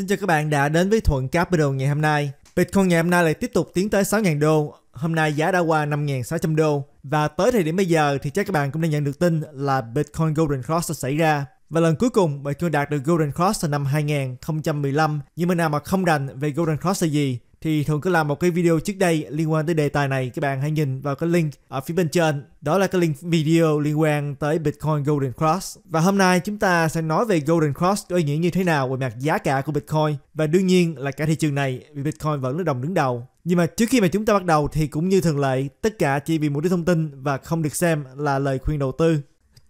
Xin chào các bạn đã đến với Thuận Capital ngày hôm nay. Bitcoin ngày hôm nay lại tiếp tục tiến tới 6.000 đô. Hôm nay giá đã qua 5.600 đô. Và tới thời điểm bây giờ thì chắc các bạn cũng đã nhận được tin là Bitcoin Golden Cross sẽ xảy ra. Và lần cuối cùng Bitcoin đạt được Golden Cross là năm 2015. Nhưng mà nào mà không rành về Golden Cross là gì thì thường cứ làm một cái video trước đây liên quan tới đề tài này các bạn hãy nhìn vào cái link ở phía bên trên đó là cái link video liên quan tới Bitcoin Golden Cross và hôm nay chúng ta sẽ nói về Golden Cross có ý nghĩa như thế nào về mặt giá cả của Bitcoin và đương nhiên là cả thị trường này vì Bitcoin vẫn là đồng đứng đầu nhưng mà trước khi mà chúng ta bắt đầu thì cũng như thường lệ tất cả chỉ vì một đích thông tin và không được xem là lời khuyên đầu tư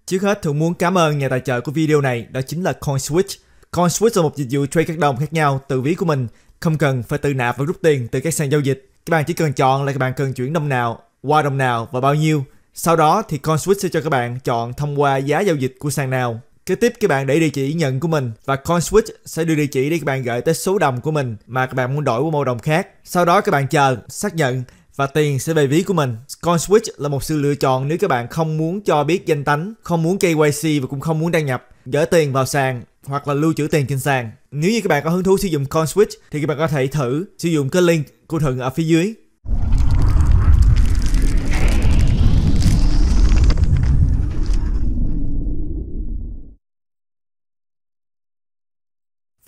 Trước hết, thường muốn cảm ơn nhà tài trợ của video này, đó chính là CoinSwitch. CoinSwitch là một dịch vụ trade các đồng khác nhau từ ví của mình không cần phải tự nạp và rút tiền từ các sàn giao dịch. Các bạn chỉ cần chọn là các bạn cần chuyển đồng nào, qua đồng nào và bao nhiêu. Sau đó thì CoinSwitch sẽ cho các bạn chọn thông qua giá giao dịch của sàn nào. Kế tiếp các bạn để địa chỉ nhận của mình và CoinSwitch sẽ đưa địa chỉ để các bạn gửi tới số đồng của mình mà các bạn muốn đổi qua màu đồng khác. Sau đó các bạn chờ xác nhận và tiền sẽ về ví của mình. Coin Switch là một sự lựa chọn nếu các bạn không muốn cho biết danh tánh, không muốn KYC và cũng không muốn đăng nhập, gửi tiền vào sàn hoặc là lưu trữ tiền trên sàn. Nếu như các bạn có hứng thú sử dụng CoinSwitch thì các bạn có thể thử sử dụng cái link của Thuận ở phía dưới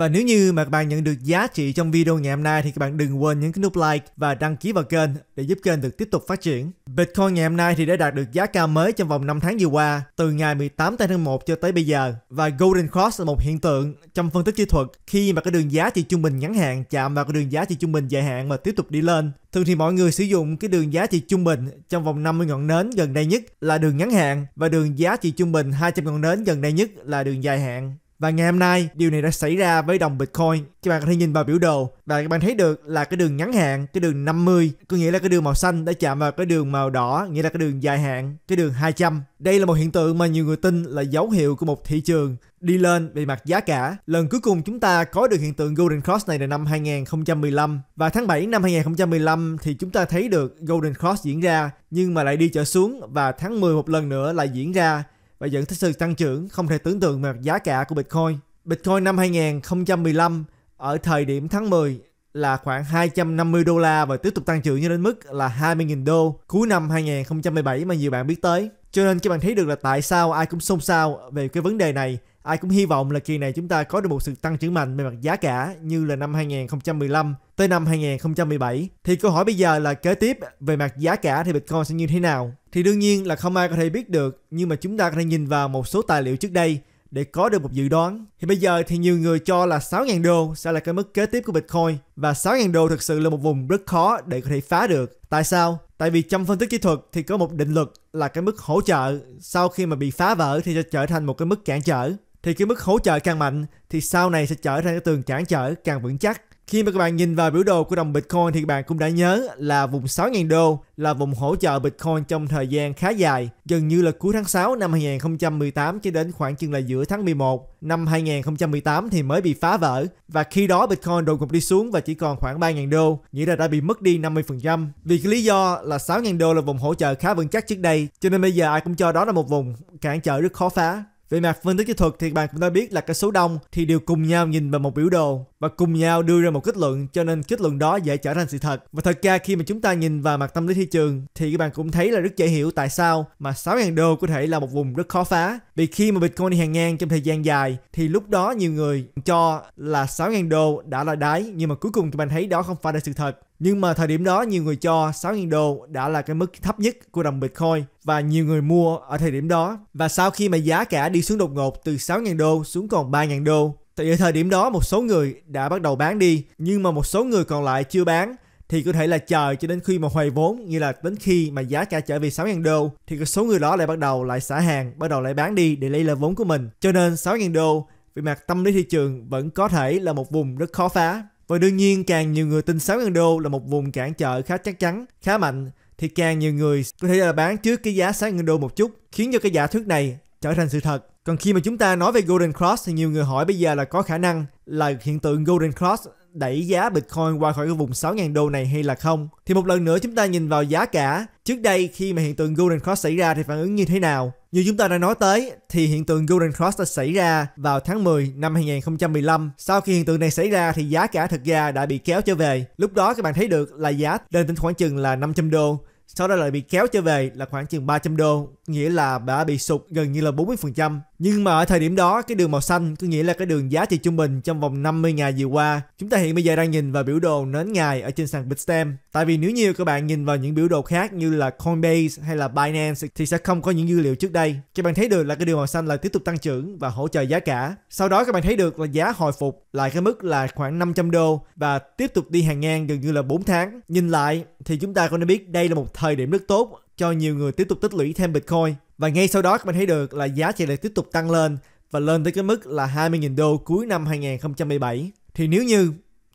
Và nếu như mà các bạn nhận được giá trị trong video ngày hôm nay thì các bạn đừng quên nhấn cái nút like và đăng ký vào kênh để giúp kênh được tiếp tục phát triển. Bitcoin ngày hôm nay thì đã đạt được giá cao mới trong vòng 5 tháng vừa qua, từ ngày 18 tháng 1 cho tới bây giờ. Và Golden Cross là một hiện tượng trong phân tích kỹ thuật khi mà cái đường giá trị trung bình ngắn hạn chạm vào cái đường giá trị trung bình dài hạn mà tiếp tục đi lên. Thường thì mọi người sử dụng cái đường giá trị trung bình trong vòng 50 ngọn nến gần đây nhất là đường ngắn hạn và đường giá trị trung bình 200 ngọn nến gần đây nhất là đường dài hạn. Và ngày hôm nay, điều này đã xảy ra với đồng Bitcoin. Các bạn có thể nhìn vào biểu đồ và các bạn thấy được là cái đường ngắn hạn, cái đường 50, có nghĩa là cái đường màu xanh đã chạm vào cái đường màu đỏ, nghĩa là cái đường dài hạn, cái đường 200. Đây là một hiện tượng mà nhiều người tin là dấu hiệu của một thị trường đi lên về mặt giá cả. Lần cuối cùng chúng ta có được hiện tượng Golden Cross này là năm 2015 và tháng 7 năm 2015 thì chúng ta thấy được Golden Cross diễn ra nhưng mà lại đi trở xuống và tháng 10 một lần nữa lại diễn ra và dẫn tới sự tăng trưởng không thể tưởng tượng về giá cả của Bitcoin. Bitcoin năm 2015 ở thời điểm tháng 10 là khoảng 250 đô la và tiếp tục tăng trưởng cho đến mức là 20.000 đô cuối năm 2017 mà nhiều bạn biết tới. Cho nên các bạn thấy được là tại sao ai cũng xôn xao về cái vấn đề này Ai cũng hy vọng là kỳ này chúng ta có được một sự tăng trưởng mạnh về mặt giá cả như là năm 2015 tới năm 2017. Thì câu hỏi bây giờ là kế tiếp về mặt giá cả thì Bitcoin sẽ như thế nào? Thì đương nhiên là không ai có thể biết được nhưng mà chúng ta có thể nhìn vào một số tài liệu trước đây để có được một dự đoán. Thì bây giờ thì nhiều người cho là 6.000 đô sẽ là cái mức kế tiếp của Bitcoin và 6.000 đô thực sự là một vùng rất khó để có thể phá được. Tại sao? Tại vì trong phân tích kỹ thuật thì có một định luật là cái mức hỗ trợ sau khi mà bị phá vỡ thì sẽ trở thành một cái mức cản trở thì cái mức hỗ trợ càng mạnh thì sau này sẽ trở thành cái tường cản trở càng vững chắc. Khi mà các bạn nhìn vào biểu đồ của đồng Bitcoin thì các bạn cũng đã nhớ là vùng 6.000 đô là vùng hỗ trợ Bitcoin trong thời gian khá dài, gần như là cuối tháng 6 năm 2018 cho đến khoảng chừng là giữa tháng 11 năm 2018 thì mới bị phá vỡ. Và khi đó Bitcoin đột ngột đi xuống và chỉ còn khoảng 3.000 đô, nghĩa là đã bị mất đi 50%. Vì cái lý do là 6.000 đô là vùng hỗ trợ khá vững chắc trước đây, cho nên bây giờ ai cũng cho đó là một vùng cản trở rất khó phá. Về mặt phân tích kỹ thuật thì bạn cũng đã biết là cái số đông thì đều cùng nhau nhìn vào một biểu đồ và cùng nhau đưa ra một kết luận cho nên kết luận đó dễ trở thành sự thật. Và thật ra khi mà chúng ta nhìn vào mặt tâm lý thị trường thì các bạn cũng thấy là rất dễ hiểu tại sao mà 6.000 đô có thể là một vùng rất khó phá. Vì khi mà Bitcoin đi hàng ngang trong thời gian dài thì lúc đó nhiều người cho là 6.000 đô đã là đáy nhưng mà cuối cùng các bạn thấy đó không phải là sự thật. Nhưng mà thời điểm đó nhiều người cho 6.000 đô đã là cái mức thấp nhất của đồng Bitcoin và nhiều người mua ở thời điểm đó. Và sau khi mà giá cả đi xuống đột ngột từ 6.000 đô xuống còn 3.000 đô Tại thời điểm đó một số người đã bắt đầu bán đi nhưng mà một số người còn lại chưa bán thì có thể là chờ cho đến khi mà hoài vốn như là đến khi mà giá cả trở về 6.000 đô thì số người đó lại bắt đầu lại xả hàng bắt đầu lại bán đi để lấy lời vốn của mình cho nên 6.000 đô về mặt tâm lý thị trường vẫn có thể là một vùng rất khó phá và đương nhiên càng nhiều người tin 6.000 đô là một vùng cản trở khá chắc chắn khá mạnh thì càng nhiều người có thể là bán trước cái giá 6.000 đô một chút khiến cho cái giả thuyết này trở thành sự thật còn khi mà chúng ta nói về Golden Cross thì nhiều người hỏi bây giờ là có khả năng là hiện tượng Golden Cross đẩy giá Bitcoin qua khỏi cái vùng 6.000 đô này hay là không. Thì một lần nữa chúng ta nhìn vào giá cả. Trước đây khi mà hiện tượng Golden Cross xảy ra thì phản ứng như thế nào? Như chúng ta đã nói tới thì hiện tượng Golden Cross đã xảy ra vào tháng 10 năm 2015. Sau khi hiện tượng này xảy ra thì giá cả thực ra đã bị kéo trở về. Lúc đó các bạn thấy được là giá lên đến khoảng chừng là 500 đô sau đó lại bị kéo trở về là khoảng chừng 300 đô, nghĩa là đã bị sụt gần như là 40%. Nhưng mà ở thời điểm đó, cái đường màu xanh có nghĩa là cái đường giá trị trung bình trong vòng 50 ngày vừa qua. Chúng ta hiện bây giờ đang nhìn vào biểu đồ nến ngày ở trên sàn Bitstamp. Tại vì nếu như các bạn nhìn vào những biểu đồ khác như là Coinbase hay là Binance thì sẽ không có những dữ liệu trước đây. Các bạn thấy được là cái đường màu xanh là tiếp tục tăng trưởng và hỗ trợ giá cả. Sau đó các bạn thấy được là giá hồi phục lại cái mức là khoảng 500 đô và tiếp tục đi hàng ngang gần như là 4 tháng. Nhìn lại thì chúng ta cũng đã biết đây là một thời điểm rất tốt cho nhiều người tiếp tục tích lũy thêm Bitcoin. Và ngay sau đó các bạn thấy được là giá trị lại tiếp tục tăng lên và lên tới cái mức là 20.000 đô cuối năm 2017. Thì nếu như,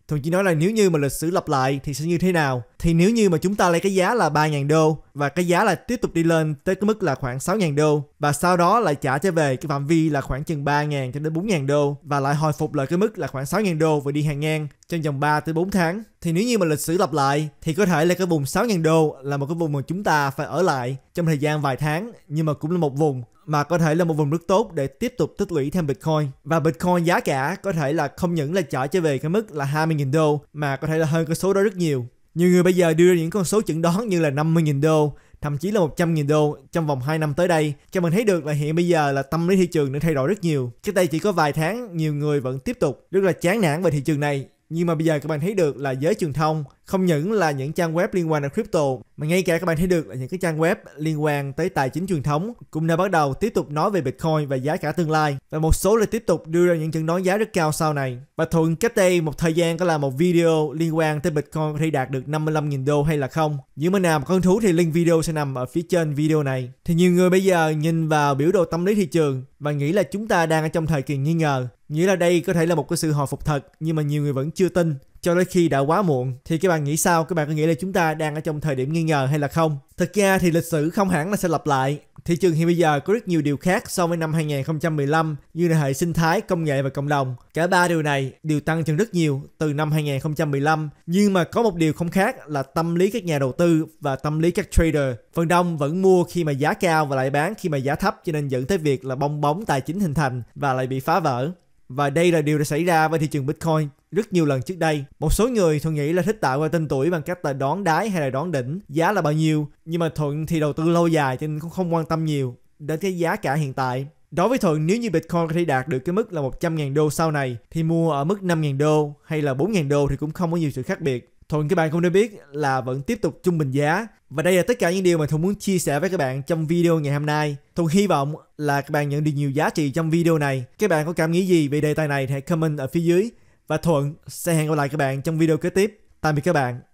thường chỉ nói là nếu như mà lịch sử lặp lại thì sẽ như thế nào? thì nếu như mà chúng ta lấy cái giá là 3.000 đô và cái giá là tiếp tục đi lên tới cái mức là khoảng 6.000 đô và sau đó lại trả trở về cái phạm vi là khoảng chừng 3.000 cho đến 4.000 đô và lại hồi phục lại cái mức là khoảng 6.000 đô và đi hàng ngang trong vòng 3 tới 4 tháng thì nếu như mà lịch sử lặp lại thì có thể là cái vùng 6.000 đô là một cái vùng mà chúng ta phải ở lại trong thời gian vài tháng nhưng mà cũng là một vùng mà có thể là một vùng rất tốt để tiếp tục tích lũy thêm Bitcoin. Và Bitcoin giá cả có thể là không những là trả trở về cái mức là 20.000 đô mà có thể là hơn cái số đó rất nhiều. Nhiều người bây giờ đưa ra những con số chẩn đoán như là 50.000 đô, thậm chí là 100.000 đô trong vòng 2 năm tới đây. Cho mình thấy được là hiện bây giờ là tâm lý thị trường đã thay đổi rất nhiều. Trước đây chỉ có vài tháng, nhiều người vẫn tiếp tục rất là chán nản về thị trường này nhưng mà bây giờ các bạn thấy được là giới truyền thông không những là những trang web liên quan đến crypto mà ngay cả các bạn thấy được là những cái trang web liên quan tới tài chính truyền thống cũng đã bắt đầu tiếp tục nói về Bitcoin và giá cả tương lai và một số lại tiếp tục đưa ra những chẩn đoán giá rất cao sau này. Và Thuận cách đây một thời gian có làm một video liên quan tới Bitcoin có thể đạt được 55.000 đô hay là không. Những bên nào mà có hứng thú thì link video sẽ nằm ở phía trên video này. Thì nhiều người bây giờ nhìn vào biểu đồ tâm lý thị trường và nghĩ là chúng ta đang ở trong thời kỳ nghi ngờ Nghĩa là đây có thể là một cái sự hồi phục thật nhưng mà nhiều người vẫn chưa tin cho đến khi đã quá muộn thì các bạn nghĩ sao các bạn có nghĩ là chúng ta đang ở trong thời điểm nghi ngờ hay là không thực ra thì lịch sử không hẳn là sẽ lặp lại thị trường hiện bây giờ có rất nhiều điều khác so với năm 2015 như là hệ sinh thái công nghệ và cộng đồng cả ba điều này đều tăng trưởng rất nhiều từ năm 2015 nhưng mà có một điều không khác là tâm lý các nhà đầu tư và tâm lý các trader phần đông vẫn mua khi mà giá cao và lại bán khi mà giá thấp cho nên dẫn tới việc là bong bóng tài chính hình thành và lại bị phá vỡ và đây là điều đã xảy ra với thị trường Bitcoin rất nhiều lần trước đây. Một số người thường nghĩ là thích tạo ra tên tuổi bằng cách là đón đáy hay là đón đỉnh, giá là bao nhiêu. Nhưng mà Thuận thì đầu tư lâu dài cho nên cũng không quan tâm nhiều đến cái giá cả hiện tại. Đối với Thuận, nếu như Bitcoin có thể đạt được cái mức là 100.000 đô sau này thì mua ở mức 5.000 đô hay là 4.000 đô thì cũng không có nhiều sự khác biệt thuận các bạn không nên biết là vẫn tiếp tục trung bình giá. Và đây là tất cả những điều mà Thuận muốn chia sẻ với các bạn trong video ngày hôm nay. Thuận hy vọng là các bạn nhận được nhiều giá trị trong video này. Các bạn có cảm nghĩ gì về đề tài này thì hãy comment ở phía dưới. Và Thuận sẽ hẹn gặp lại các bạn trong video kế tiếp. Tạm biệt các bạn.